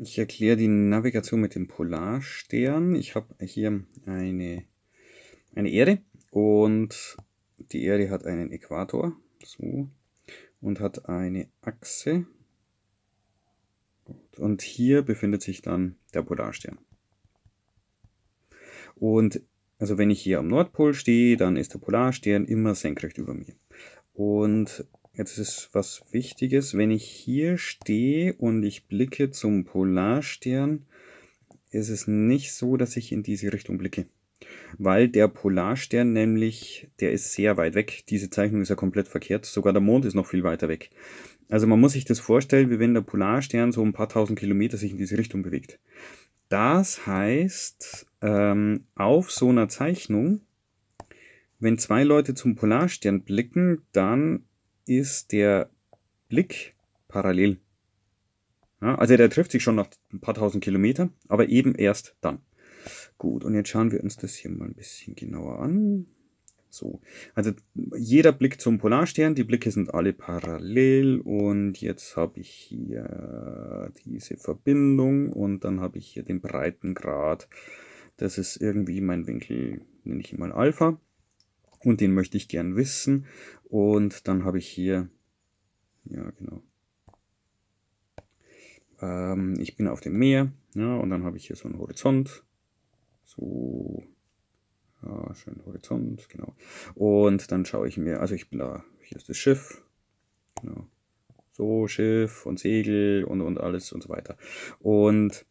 Ich erkläre die Navigation mit dem Polarstern. Ich habe hier eine, eine Erde und die Erde hat einen Äquator so, und hat eine Achse. Und hier befindet sich dann der Polarstern. Und also wenn ich hier am Nordpol stehe, dann ist der Polarstern immer senkrecht über mir. Und Jetzt ist was Wichtiges, wenn ich hier stehe und ich blicke zum Polarstern, ist es nicht so, dass ich in diese Richtung blicke. Weil der Polarstern nämlich, der ist sehr weit weg. Diese Zeichnung ist ja komplett verkehrt. Sogar der Mond ist noch viel weiter weg. Also man muss sich das vorstellen, wie wenn der Polarstern so ein paar tausend Kilometer sich in diese Richtung bewegt. Das heißt, ähm, auf so einer Zeichnung, wenn zwei Leute zum Polarstern blicken, dann ist der Blick parallel. Ja, also der trifft sich schon nach ein paar tausend Kilometern, aber eben erst dann. Gut, und jetzt schauen wir uns das hier mal ein bisschen genauer an. So, also jeder Blick zum Polarstern, die Blicke sind alle parallel und jetzt habe ich hier diese Verbindung und dann habe ich hier den Breitengrad. Das ist irgendwie mein Winkel, nenne ich ihn mal Alpha und den möchte ich gern wissen. Und dann habe ich hier, ja genau, ähm, ich bin auf dem Meer, ja, und dann habe ich hier so einen Horizont, so, ja, schön Horizont, genau. Und dann schaue ich mir, also ich bin da, hier ist das Schiff, genau. So, Schiff und Segel und, und alles und so weiter. Und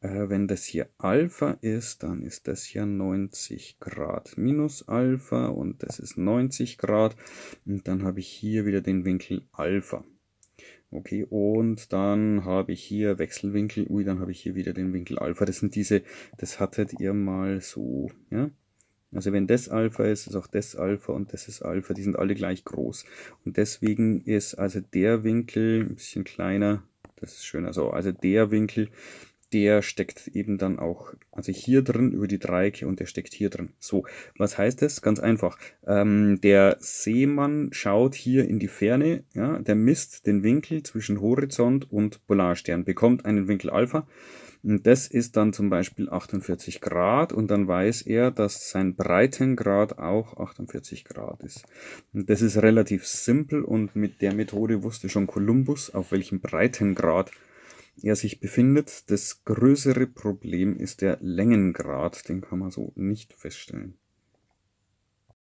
äh, wenn das hier Alpha ist, dann ist das hier 90 Grad minus Alpha und das ist 90 Grad. Und dann habe ich hier wieder den Winkel Alpha. Okay, und dann habe ich hier Wechselwinkel, ui, dann habe ich hier wieder den Winkel Alpha. Das sind diese, das hattet ihr mal so, ja. Also wenn das Alpha ist, ist auch das Alpha und das ist Alpha, die sind alle gleich groß. Und deswegen ist also der Winkel ein bisschen kleiner, das ist schön, also, also der Winkel der steckt eben dann auch, also hier drin über die Dreiecke und der steckt hier drin. So, was heißt das? Ganz einfach. Ähm, der Seemann schaut hier in die Ferne, ja, der misst den Winkel zwischen Horizont und Polarstern, bekommt einen Winkel Alpha. Und das ist dann zum Beispiel 48 Grad und dann weiß er, dass sein Breitengrad auch 48 Grad ist. Und das ist relativ simpel und mit der Methode wusste schon Kolumbus, auf welchem Breitengrad er sich befindet. Das größere Problem ist der Längengrad, den kann man so nicht feststellen.